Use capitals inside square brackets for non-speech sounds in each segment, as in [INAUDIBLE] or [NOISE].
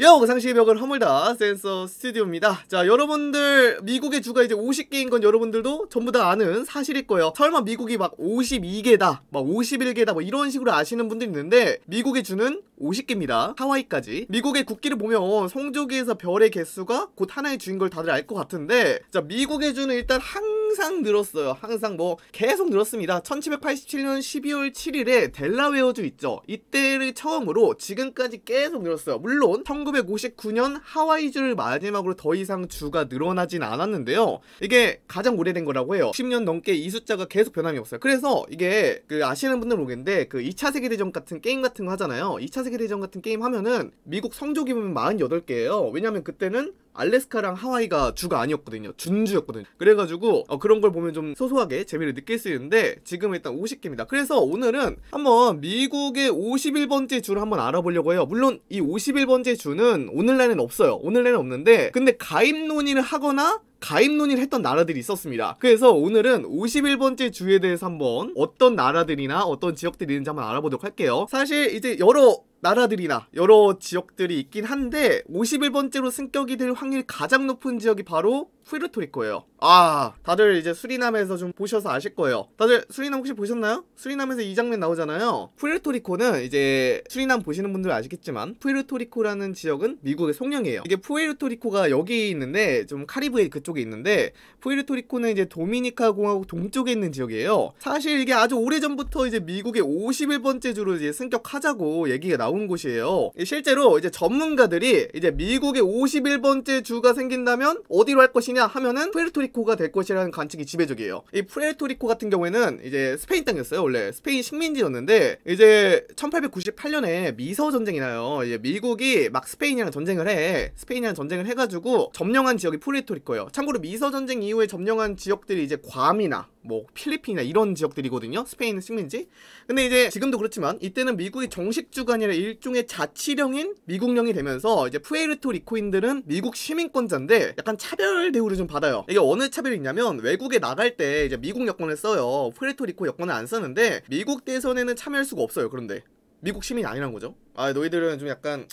요! 상시의 벽을 허물다 센서 스튜디오입니다. 자, 여러분들 미국의 주가 이제 50개인 건 여러분들도 전부 다 아는 사실일 거예요. 설마 미국이 막 52개다, 막 51개다 뭐 이런 식으로 아시는 분들 있는데 미국의 주는 50개입니다. 하와이까지. 미국의 국기를 보면 성조기에서 별의 개수가 곧 하나의 주인 걸 다들 알 것 같은데 자, 미국의 주는 일단 항상 늘었어요. 항상 뭐 계속 늘었습니다. 1787년 12월 7일에 델라웨어주 있죠. 이때를 처음으로 지금까지 계속 늘었어요. 물론 1959년 하와이주를 마지막으로 더 이상 주가 늘어나진 않았는데요. 이게 가장 오래된 거라고 해요. 10년 넘게 이 숫자가 계속 변함이 없어요. 그래서 이게 그 아시는 분들 모르겠는데 그 2차 세계대전 같은 게임 같은 거 하잖아요. 2차 세계대전 같은 게임 하면은 미국 성조기 보면 48개예요. 왜냐면 그때는 알래스카랑 하와이가 주가 아니었거든요. 준주였거든요. 그래가지고 어, 그런 걸 보면 좀 소소하게 재미를 느낄 수 있는데 지금 일단 50개입니다. 그래서 오늘은 한번 미국의 51번째 주를 한번 알아보려고 해요. 물론 이 51번째 주는 오늘날에는 없어요. 오늘날에는 없는데 근데 가입 논의를 하거나 가입 논의를 했던 나라들이 있었습니다. 그래서 오늘은 51번째 주에 대해서 한번 어떤 나라들이나 어떤 지역들이 있는지 한번 알아보도록 할게요. 사실 이제 여러 나라들이나 여러 지역들이 있긴 한데 51번째로 승격이 될 확률이 가장 높은 지역이 바로 푸에르토리코예요. 아, 다들 이제 수리남에서 좀 보셔서 아실 거예요. 다들 수리남 혹시 보셨나요? 수리남에서 이 장면 나오잖아요. 푸에르토리코는 이제 수리남 보시는 분들 아시겠지만 푸에르토리코라는 지역은 미국의 속령이에요. 이게 푸에르토리코가 여기 있는데 좀 카리브해 그쪽에 있는데 푸에르토리코는 이제 도미니카 공화국 동쪽에 있는 지역이에요. 사실 이게 아주 오래전부터 이제 미국의 51번째 주로 이제 승격하자고 얘기가 나온 곳이에요. 실제로 이제 전문가들이 이제 미국의 51번째 주가 생긴다면 어디로 할 것이냐 것이냐 하면은 프레르토리코가 될 것이라는 관측이 지배적이에요. 이 프레르토리코 같은 경우에는 이제 스페인 땅이었어요. 원래 스페인 식민지였는데 이제 1898년에 미서 전쟁이 나요. 이제 미국이 막 스페인이랑 전쟁을 해. 스페인이랑 전쟁을 해가지고 점령한 지역이 프레르토리코예요. 참고로 미서 전쟁 이후에 점령한 지역들이 이제 괌이나 뭐 필리핀이나 이런 지역들이거든요. 스페인 식민지. 근데 이제 지금도 그렇지만 이때는 미국이 정식 주가 이라 일종의 자치령인 미국령이 되면서 이제 푸에르토리코인들은 미국 시민권자인데 약간 차별되고 식으로 좀 받아요 이게 어느 차별이 있냐면 외국에 나갈 때 이제 미국 여권을 써요 프레토리코 여권을 안 쓰는데 미국 대선에는 참여할 수가 없어요 그런데 미국 시민이 아니란 거죠 아 너희들은 좀 약간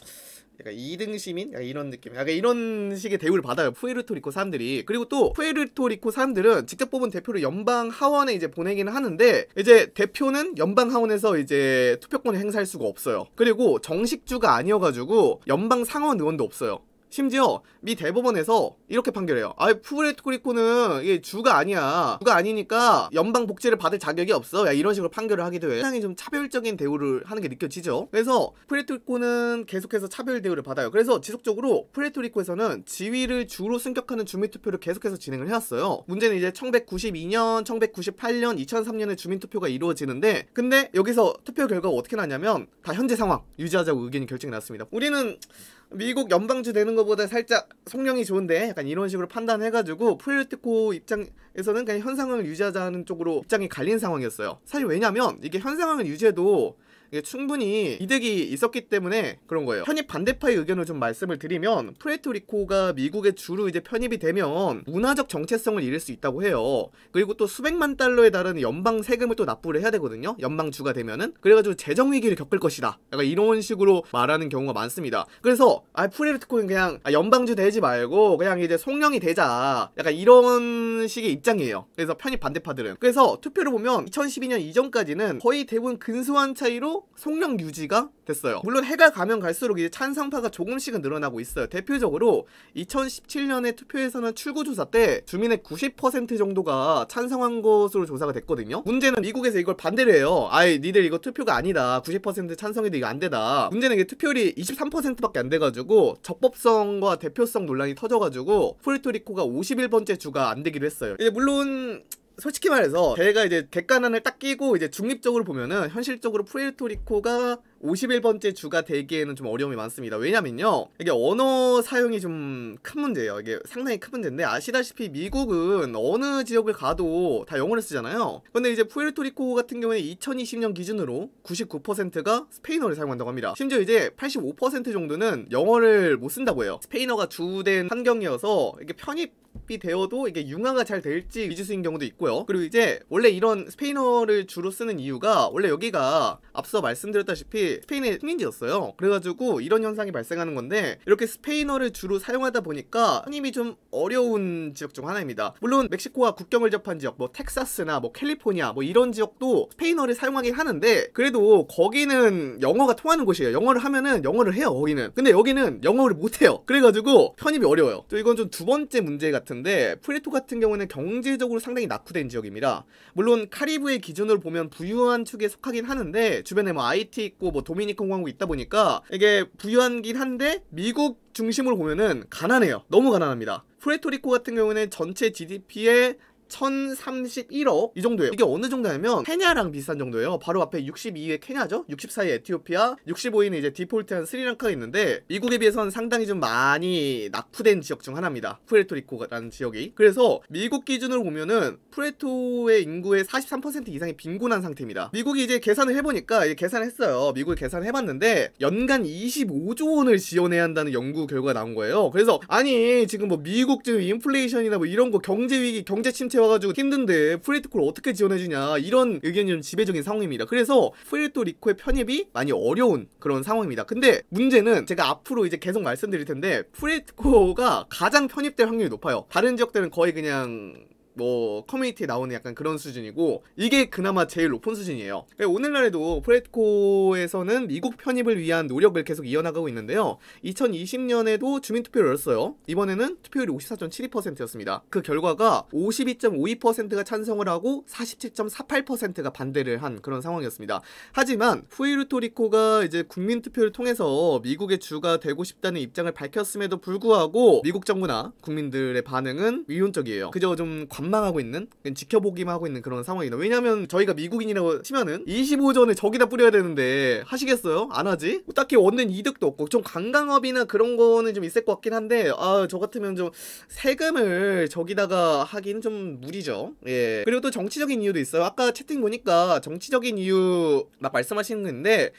약간 2등 시민? 약간 이런 느낌. 약간 이런 식의 대우를 받아요. 푸에르토리코 사람들이. 그리고 또 푸에르토리코 사람들은 직접 뽑은 대표를 연방 하원에 이제 보내기는 하는데 이제 대표는 연방 하원에서 이제 투표권을 행사할 수가 없어요. 그리고 정식주가 아니어가지고 연방 상원 의원도 없어요. 심지어 미 대법원에서 이렇게 판결해요. 아, 푸에레토리코는 이게 주가 아니야. 주가 아니니까 연방 복지를 받을 자격이 없어. 야, 이런 식으로 판결을 하기도 해. 상당히 좀 차별적인 대우를 하는 게 느껴지죠. 그래서 푸레토리코는 계속해서 차별 대우를 받아요. 그래서 지속적으로 푸레토리코에서는 지위를 주로 승격하는 주민투표를 계속해서 진행을 해왔어요. 문제는 이제 1992년, 1998년, 2003년에 주민투표가 이루어지는데 근데 여기서 투표 결과가 어떻게 나냐면 다 현재 상황 유지하자고 의견이 결정이 났습니다. 우리는 미국 연방주 되는 것보다 살짝 성량이 좋은데 약간 이런 식으로 판단해가지고 푸리티코 입장에서는 그냥 현 상황을 유지하자는 쪽으로 입장이 갈린 상황이었어요. 사실 왜냐면 이게 현 상황을 유지해도 이게 충분히 이득이 있었기 때문에 그런 거예요. 편입 반대파의 의견을 좀 말씀을 드리면 프레토리코가 미국에 주로 이제 편입이 되면 문화적 정체성을 잃을 수 있다고 해요. 그리고 또 수백만 달러에 달하는 연방 세금을 또 납부를 해야 되거든요. 연방 주가 되면은 그래가지고 재정 위기를 겪을 것이다. 약간 이런 식으로 말하는 경우가 많습니다. 그래서 아 프레토리코는 그냥 아, 연방주 되지 말고 그냥 이제 송영이 되자. 약간 이런 식의 입장이에요. 그래서 편입 반대파들은 그래서 투표를 보면 2012년 이전까지는 거의 대부분 근소한 차이로 속 성능 유지가 됐어요. 물론 해가 가면 갈수록 이제 찬성파가 조금씩은 늘어나고 있어요. 대표적으로 2017년에 투표에서는 출구조사 때 주민의 90% 정도가 찬성한 것으로 조사가 됐거든요. 문제는 미국에서 이걸 반대를 해요. 아이 니들 이거 투표가 아니다. 90% 찬성인데 이거 안 되다. 문제는 이게 투표율이 23%밖에 안 돼가지고 적법성과 대표성 논란이 터져가지고 포리토리코가 51번째 주가 안 되기로 했어요. 이제 물론 솔직히 말해서 제가 이제 객관안을 딱 끼고 이제 중립적으로 보면은 현실적으로 푸에르토리코가 51번째 주가 되기에는 좀 어려움이 많습니다. 왜냐면요. 이게 언어 사용이 좀 큰 문제예요. 이게 상당히 큰 문제인데 아시다시피 미국은 어느 지역을 가도 다 영어를 쓰잖아요. 근데 이제 푸에르토리코 같은 경우에 2020년 기준으로 99%가 스페인어를 사용한다고 합니다. 심지어 이제 85% 정도는 영어를 못 쓴다고 해요. 스페인어가 주된 환경이어서 이게 편입 도입되어도 이게 융화가 잘 될지 위주수인 경우도 있고요. 그리고 이제 원래 이런 스페인어를 주로 쓰는 이유가 원래 여기가 앞서 말씀드렸다시피 스페인의 식민지였어요. 그래가지고 이런 현상이 발생하는 건데 이렇게 스페인어를 주로 사용하다 보니까 한입이 좀 어려운 지역 중 하나입니다. 물론 멕시코와 국경을 접한 지역 뭐 텍사스나 뭐 캘리포니아 뭐 이런 지역도 스페인어를 사용하긴 하는데 그래도 거기는 영어가 통하는 곳이에요. 영어를 하면은 영어를 해요. 거기는. 근데 여기는 영어를 못해요. 그래가지고 편입이 어려워요. 또 이건 좀 두 번째 문제 같은 같은데 프레토 같은 경우는 경제적으로 상당히 낙후된 지역입니다. 물론 카리브의 기준으로 보면 부유한 축에 속하긴 하는데 주변에 뭐 IT 있고 뭐도미니콘 광고 있다 보니까 이게 부유한긴 한데 미국 중심으로 보면은 가난해요. 너무 가난합니다. 프레토리코 같은 경우는 전체 GDP의 1031억 이 정도예요 이게 어느 정도냐면 케냐랑 비슷한 정도예요 바로 앞에 62위에 케냐죠 64위에 티오피아 65위는 이제 디폴트한 스리랑카가 있는데 미국에 비해서는 상당히 좀 많이 낙후된 지역 중 하나입니다 푸에르토리코라는 지역이 그래서 미국 기준으로 보면은 푸에토의 인구의 43% 이상이 빈곤한 상태입니다 미국이 이제 계산을 해보니까 이제 계산을 했어요 미국이 계산을 해봤는데 연간 25조 원을 지원해야 한다는 연구 결과가 나온 거예요 그래서 아니 지금 뭐 미국 지금 인플레이션이나 뭐 이런 거 경제 위기 경제 침체 와가지고 힘든데 프리디콜 어떻게 지원해주냐 이런 의견이 좀 지배적인 상황입니다. 그래서 프리토리코의 편입이 많이 어려운 그런 상황입니다. 근데 문제는 제가 앞으로 이제 계속 말씀드릴 텐데 프리토리코가 가장 편입될 확률이 높아요. 다른 지역들은 거의 그냥 뭐 커뮤니티에 나오는 약간 그런 수준이고 이게 그나마 제일 높은 수준이에요. 네, 오늘날에도 프레드코에서는 미국 편입을 위한 노력을 계속 이어나가고 있는데요. 2020년에도 주민투표를 열었어요. 이번에는 투표율이 54.72%였습니다. 그 결과가 52.52%가 찬성을 하고 47.48%가 반대를 한 그런 상황이었습니다. 하지만 후이루토리코가 이제 국민투표를 통해서 미국의 주가 되고 싶다는 입장을 밝혔음에도 불구하고 미국 정부나 국민들의 반응은 위론적이에요. 그저 좀 관... 관망하고 있는 지켜보기만 하고 있는 그런 상황이다 왜냐면 저희가 미국인이라고 치면은 25전에 저기다 뿌려야 되는데 하시겠어요? 안 하지? 딱히 얻는 이득도 없고 좀 관광업이나 그런 거는 좀 있을 것 같긴 한데 아 저 같으면 좀 세금을 저기다가 하긴 좀 무리죠 예 그리고 또 정치적인 이유도 있어요 아까 채팅 보니까 정치적인 이유 막 말씀하시는 건데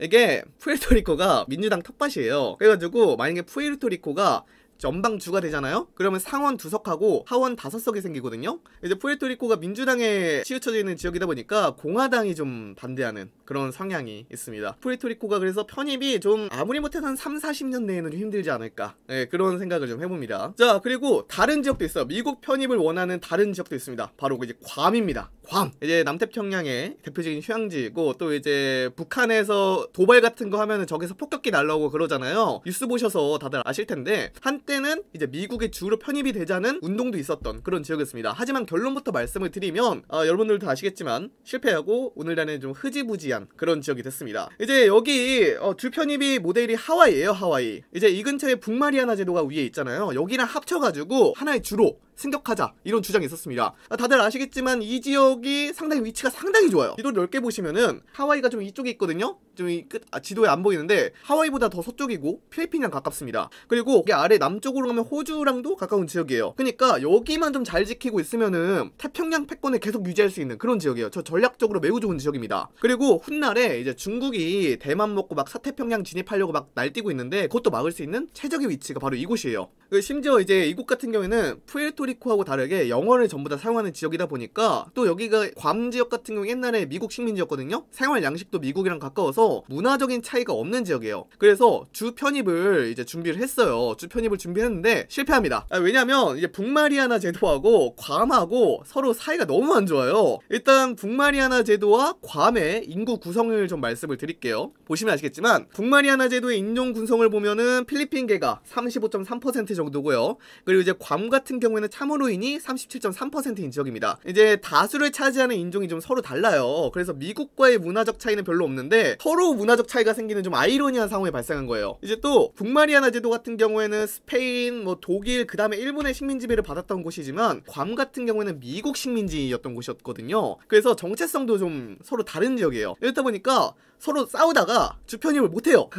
이게 푸에르토리코가 민주당 텃밭이에요 그래가지고 만약에 푸에르토리코가 연방주가 되잖아요? 그러면 상원 두석하고 하원 다섯 석이 생기거든요? 이제 푸에토리코가 민주당에 치우쳐져 있는 지역이다 보니까 공화당이 좀 반대하는 그런 성향이 있습니다. 푸에토리코가 그래서 편입이 좀 아무리 못해도 한 3, 40년 내에는 좀 힘들지 않을까 네, 그런 생각을 좀 해봅니다. 자 그리고 다른 지역도 있어요. 미국 편입을 원하는 다른 지역도 있습니다. 바로 그 이제 괌입니다. 괌 이제 남태평양의 대표적인 휴양지고 또 이제 북한에서 도발 같은 거 하면은 저기서 폭격기 날라오고 그러잖아요 뉴스 보셔서 다들 아실 텐데 한때는 이제 미국의 주로 편입이 되자는 운동도 있었던 그런 지역이었습니다 하지만 결론부터 말씀을 드리면 어, 여러분들도 아시겠지만 실패하고 오늘날에는 좀 흐지부지한 그런 지역이 됐습니다 이제 여기 어, 주 편입이 모델이 하와이예요 하와이 이제 이 근처에 북마리아나 제도가 위에 있잖아요 여기랑 합쳐가지고 하나의 주로 승격하자 이런 주장이 있었습니다 아, 다들 아시겠지만 이 지역 이쪽이 상당히 위치가 상당히 좋아요 지도를 넓게 보시면은 하와이가 좀 이쪽에 있거든요 좀 이 끝, 아, 지도에 안 보이는데 하와이보다 더 서쪽이고 필리핀이랑 가깝습니다 그리고 여기 아래 남쪽으로 가면 호주랑도 가까운 지역이에요 그러니까 여기만 좀 잘 지키고 있으면은 태평양 패권을 계속 유지할 수 있는 그런 지역이에요 저 전략적으로 매우 좋은 지역입니다 그리고 훗날에 이제 중국이 대만 먹고 막 사태평양 진입하려고 막 날뛰고 있는데 그것도 막을 수 있는 최적의 위치가 바로 이곳이에요 그 심지어 이제 이곳 같은 경우에는 푸에르토리코하고 다르게 영어를 전부 다 사용하는 지역이다 보니까 또 여기 여기가 괌 지역 같은 경우 옛날에 미국 식민지였거든요. 생활 양식도 미국이랑 가까워서 문화적인 차이가 없는 지역이에요. 그래서 주 편입을 이제 준비를 했어요. 주 편입을 준비했는데 실패합니다. 아, 왜냐면 하 이제 북마리아나 제도하고 괌하고 서로 사이가 너무 안 좋아요. 일단 북마리아나 제도와 괌의 인구 구성을 좀 말씀을 드릴게요. 보시면 아시겠지만 북마리아나 제도의 인종 구성을 보면은 필리핀계가 35.3% 정도고요. 그리고 이제 괌 같은 경우에는 참으로인이 37.3%인 지역입니다. 이제 다수를 인구에 차지하는 인종이 좀 서로 달라요. 그래서 미국과의 문화적 차이는 별로 없는데 서로 문화적 차이가 생기는 좀 아이러니한 상황이 발생한 거예요. 이제 또 북마리아나 제도 같은 경우에는 스페인, 뭐 독일, 그 다음에 일본의 식민 지배를 받았던 곳이지만 괌 같은 경우에는 미국 식민지였던 곳이었거든요. 그래서 정체성도 좀 서로 다른 지역이에요. 이렇다 보니까 서로 싸우다가 주편입을 못해요.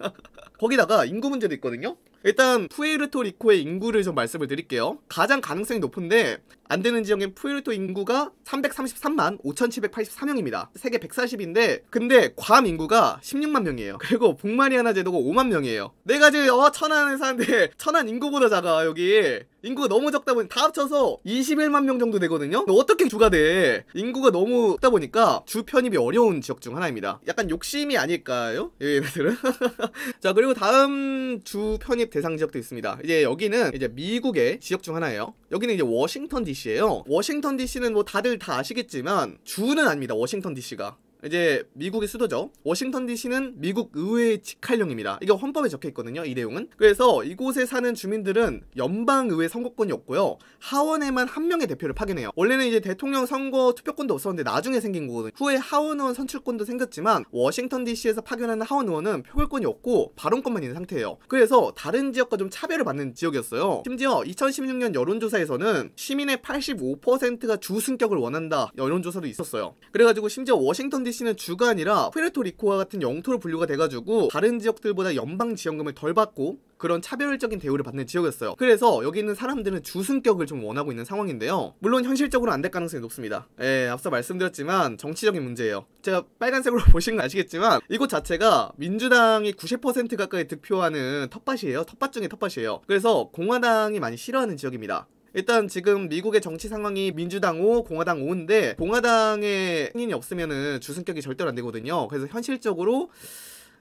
[LAUGHS] 거기다가 인구 문제도 있거든요. 일단 푸에르토리코의 인구를 좀 말씀을 드릴게요. 가장 가능성이 높은데 안 되는 지역인 푸에르토 인구가 333만 5,783명입니다. 세계 140인데 근데 괌 인구가 16만 명이에요. 그리고 북마리아나 제도가 5만 명이에요. 내가 네 지금 어, 천안에 사는데 천안 인구보다 작아 여기. 인구가 너무 적다 보니 다 합쳐서 21만 명 정도 되거든요? 어떻게 주가 돼? 인구가 너무 적다 보니까 주 편입이 어려운 지역 중 하나입니다. 약간 욕심이 아닐까요? 얘네들은? [LAUGHS] 자, 그리고 다음 주 편입 대상 지역도 있습니다. 이제 여기는 이제 미국의 지역 중 하나예요. 여기는 이제 워싱턴 DC예요. 워싱턴 DC는 뭐 다들 다 아시겠지만 주는 아닙니다. 워싱턴 DC가. 이제 미국의 수도죠. 워싱턴 DC는 미국 의회의 직할령입니다. 이게 헌법에 적혀 있거든요. 이 내용은. 그래서 이곳에 사는 주민들은 연방 의회 선거권이 없고요. 하원에만 한 명의 대표를 파견해요. 원래는 이제 대통령 선거 투표권도 없었는데 나중에 생긴 거거든요. 후에 하원 의원 선출권도 생겼지만 워싱턴 DC에서 파견하는 하원 의원은 표결권이 없고 발언권만 있는 상태예요. 그래서 다른 지역과 좀 차별을 받는 지역이었어요. 심지어 2016년 여론조사에서는 시민의 85%가 주승격을 원한다 여론조사도 있었어요. 그래가지고 심지어 워싱턴 DC 메르시는 주간이라 푸레토리코와 같은 영토로 분류가 돼가지고 다른 지역들보다 연방 지원금을 덜 받고 그런 차별적인 대우를 받는 지역이었어요. 그래서 여기 있는 사람들은 주승격을 좀 원하고 있는 상황인데요. 물론 현실적으로 안 될 가능성이 높습니다. 예, 앞서 말씀드렸지만 정치적인 문제예요. 제가 빨간색으로 [LAUGHS] 보시는 거 아시겠지만 이곳 자체가 민주당이 90% 가까이 득표하는 텃밭이에요. 텃밭 중에 텃밭이에요. 그래서 공화당이 많이 싫어하는 지역입니다. 일단 지금 미국의 정치 상황이 민주당 5, 공화당 5인데 공화당의 승인이 없으면 주승격이 절대로 안 되거든요. 그래서 현실적으로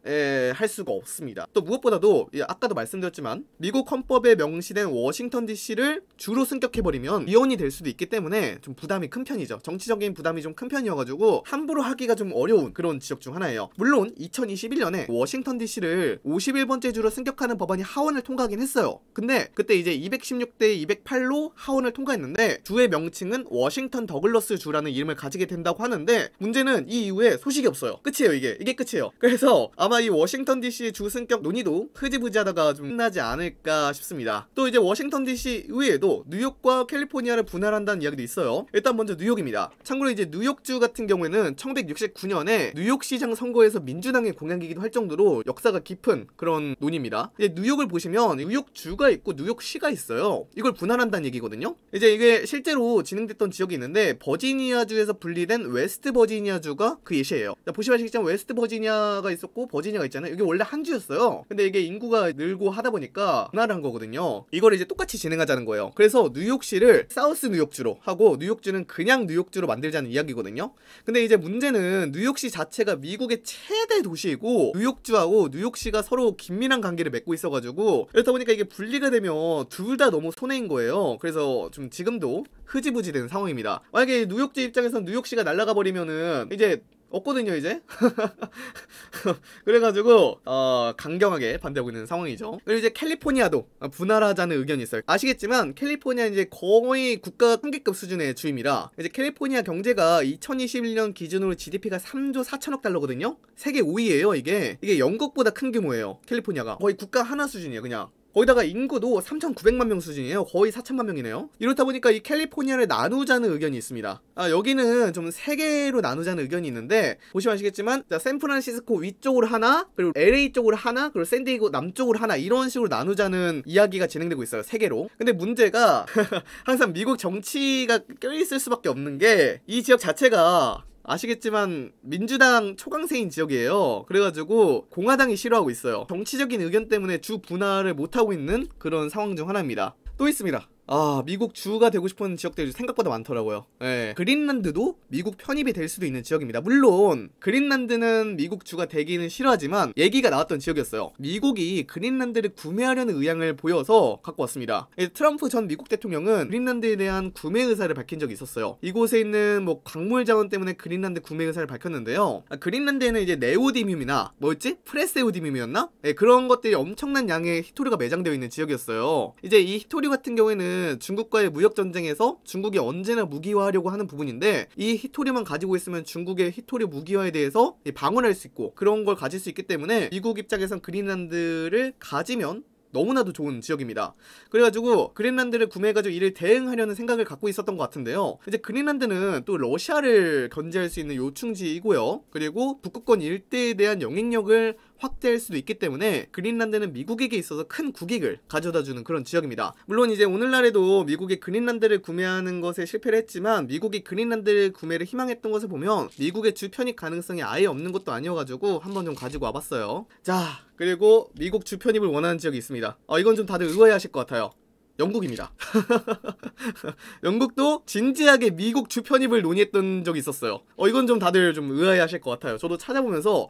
에, 할 수가 없습니다. 또 무엇보다도 예, 아까도 말씀드렸지만 미국 헌법에 명시된 워싱턴 DC를 주로 승격해버리면 이혼이될 수도 있기 때문에 좀 부담이 큰 편이죠. 정치적인 부담이 좀 큰 편이어가지고 함부로 하기가 좀 어려운 그런 지역 중 하나예요. 물론 2021년에 워싱턴 DC를 51번째 주로 승격하는 법안이 하원을 통과하긴 했어요. 근데 그때 이제 216대 208로 하원을 통과했는데 주의 명칭은 워싱턴 더글러스 주라는 이름을 가지게 된다고 하는데 문제는 이 이후에 소식이 없어요. 끝이에요 이게 이게 끝이에요. 그래서 아마 아마 이 워싱턴 DC의 주승격 논의도 흐지부지하다가 좀 끝나지 않을까 싶습니다. 또 이제 워싱턴 DC 의회에도 뉴욕과 캘리포니아를 분할한다는 이야기도 있어요. 일단 먼저 뉴욕입니다. 참고로 이제 뉴욕주 같은 경우에는 1969년에 뉴욕시장 선거에서 민주당의 공약이기도 할 정도로 역사가 깊은 그런 논입니다. 이제 뉴욕을 보시면 뉴욕주가 있고 뉴욕시가 있어요. 이걸 분할한다는 얘기거든요. 이제 이게 실제로 진행됐던 지역이 있는데 버지니아주에서 분리된 웨스트 버지니아주가 그 예시예요. 보시면 아시겠지만 웨스트 버지니아가 있었고 버지 버지니아가 있잖아요. 이게 원래 한 주였어요. 근데 이게 인구가 늘고 하다 보니까 분할한 거거든요. 이걸 이제 똑같이 진행하자는 거예요. 그래서 뉴욕시를 사우스 뉴욕주로 하고 뉴욕주는 그냥 뉴욕주로 만들자는 이야기거든요. 근데 이제 문제는 뉴욕시 자체가 미국의 최대 도시이고 뉴욕주하고 뉴욕시가 서로 긴밀한 관계를 맺고 있어가지고 그렇다 보니까 이게 분리가 되면 둘 다 너무 손해인 거예요. 그래서 좀 지금도 흐지부지 되는 상황입니다. 만약에 뉴욕주 입장에선 뉴욕시가 날아가 버리면은 이제 없거든요 이제 [LAUGHS] 그래가지고 어, 강경하게 반대하고 있는 상황이죠 그리고 이제 캘리포니아도 분할하자는 의견이 있어요 아시겠지만 캘리포니아 이제 거의 국가 상계급 수준의 주임이라 이제 캘리포니아 경제가 2021년 기준으로 GDP가 3조 4천억 달러거든요 세계 5위에요 이게 이게 영국보다 큰 규모예요 캘리포니아가 거의 국가 하나 수준이에요 그냥 거기다가 인구도 3,900만 명 수준이에요. 거의 4 0 0 0만 명이네요. 이렇다 보니까 이 캘리포니아를 나누자는 의견이 있습니다. 아, 여기는 좀 세 개로 나누자는 의견이 있는데 보시면 아시겠지만 자, 샌프란시스코 위쪽으로 하나, 그리고 LA 쪽으로 하나, 그리고 샌디에고 남쪽으로 하나 이런 식으로 나누자는 이야기가 진행되고 있어요. 세 개로. 근데 문제가 [LAUGHS] 항상 미국 정치가 껴있을 수밖에 없는 게 이 지역 자체가 아시겠지만 민주당 초강세인 지역이에요. 그래가지고 공화당이 싫어하고 있어요. 정치적인 의견 때문에 주 분할을 못하고 있는 그런 상황 중 하나입니다. 또 있습니다. 아 미국 주가 되고 싶은 지역들이 생각보다 많더라고요 예. 그린란드도 미국 편입이 될 수도 있는 지역입니다 물론 그린란드는 미국 주가 되기는 싫어하지만 얘기가 나왔던 지역이었어요 미국이 그린란드를 구매하려는 의향을 보여서 갖고 왔습니다 예, 트럼프 전 미국 대통령은 그린란드에 대한 구매 의사를 밝힌 적이 있었어요 이곳에 있는 뭐 광물 자원 때문에 그린란드 구매 의사를 밝혔는데요 아, 그린란드에는 이제 네오디뮴이나 뭐였지? 프레세오디뮴이었나? 예, 그런 것들이 엄청난 양의 히토리가 매장되어 있는 지역이었어요 이제 이 히토리 같은 경우에는 부분은 중국과의 무역 전쟁에서 중국이 언제나 무기화하려고 하는 부분인데 이 히토리만 가지고 있으면 중국의 히토리 무기화에 대해서 방어할 수 있고 그런 걸 가질 수 있기 때문에 미국 입장에선 그린란드를 가지면 너무나도 좋은 지역입니다. 그래가지고 그린란드를 구매해가지고 이를 대응하려는 생각을 갖고 있었던 것 같은데요. 이제 그린란드는 또 러시아를 견제할 수 있는 요충지이고요. 그리고 북극권 일대에 대한 영향력을 확대할 수도 있기 때문에 그린란드는 미국에게 있어서 큰 국익을 가져다주는 그런 지역입니다. 물론 이제 오늘날에도 미국이 그린란드를 구매하는 것에 실패를 했지만 미국이 그린란드 를 구매를 희망했던 것을 보면 미국의 주편익 가능성이 아예 없는 것도 아니어가지고 한번 좀 가지고 와봤어요. 자 그리고 미국 주편입을 원하는 지역이 있습니다. 어, 이건 좀 다들 의아해하실 것 같아요. 영국입니다. [LAUGHS] 영국도 진지하게 미국 주편입을 논의했던 적이 있었어요. 어 이건 좀 다들 좀 의아해하실 것 같아요. 저도 찾아보면서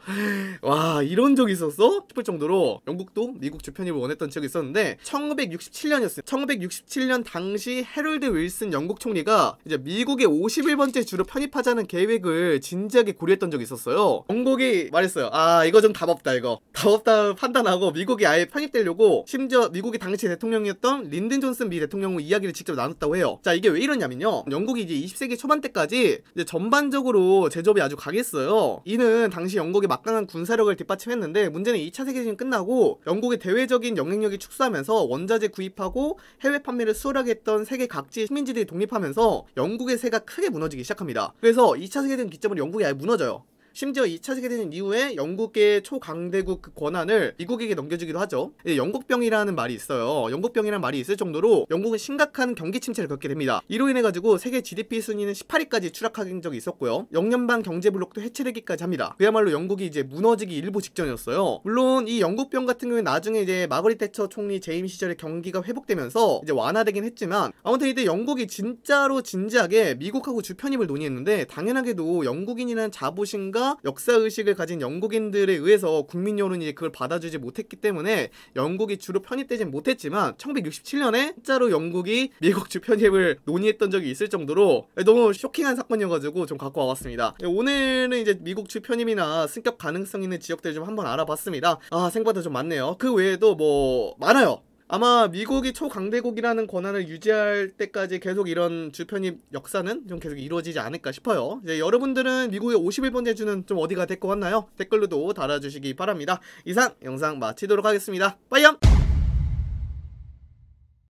와 이런 적이 있었어? 싶을 정도로 영국도 미국 주편입을 원했던 적이 있었는데 1967년이었어요. 1967년 당시 해럴드 윌슨 영국 총리가 이제 미국의 51번째 주로 편입하자는 계획을 진지하게 고려했던 적이 있었어요. 영국이 말했어요. 아 이거 좀 답없다 이거 답없다 판단하고 미국이 아예 편입되려고 심지어 미국이 당시 대통령이었던 린드 보린 존슨 미 대통령과 이야기를 직접 나눴다고 해요. 자 이게 왜 이러냐면요. 영국이 이제 20세기 초반 때까지 이제 전반적으로 제조업이 아주 강했어요. 이는 당시 영국의 막강한 군사력을 뒷받침했는데 문제는 2차 세계대전 끝나고 영국의 대외적인 영향력이 축소하면서 원자재 구입하고 해외 판매를 수월하게 했던 세계 각지의 식민지들이 독립하면서 영국의 세가 크게 무너지기 시작합니다. 그래서 2차 세계대전 기점으로 영국이 아예 무너져요. 심지어 2차 세계대전 이후에 영국의 초강대국 그 권한을 미국에게 넘겨주기도 하죠. 예, 영국병이라는 말이 있어요. 영국병이라는 말이 있을 정도로 영국은 심각한 경기 침체를 겪게 됩니다. 이로 인해 가지고 세계 GDP 순위는 18위까지 추락한 적이 있었고요. 영연방 경제 블록도 해체되기까지 합니다. 그야말로 영국이 이제 무너지기 일보 직전이었어요. 물론 이 영국병 같은 경우에 나중에 이제 마거리 테처 총리 재임 시절에 경기가 회복되면서 이제 완화되긴 했지만 아무튼 이때 영국이 진짜로 진지하게 미국하고 주편입을 논의했는데 당연하게도 영국인이란 자부심과 역사 의식을 가진 영국인들에 의해서 국민 여론이 그걸 받아주지 못했기 때문에 영국이 주로 편입되진 못했지만 1967년에 진짜로 영국이 미국 주 편입을 논의했던 적이 있을 정도로 너무 쇼킹한 사건이어가지고 좀 갖고 와봤습니다. 예, 오늘은 이제 미국 주 편입이나 승격 가능성 있는 지역들 좀 한번 알아봤습니다. 아 생각보다 좀 많네요. 그 외에도 뭐 많아요. 아마 미국이 초강대국이라는 권한을 유지할 때까지 계속 이런 주편입 역사는 좀 계속 이루어지지 않을까 싶어요. 이제 여러분들은 미국의 51번째 주는 좀 어디가 될 것 같나요? 댓글로도 달아주시기 바랍니다. 이상 영상 마치도록 하겠습니다. 빠이염!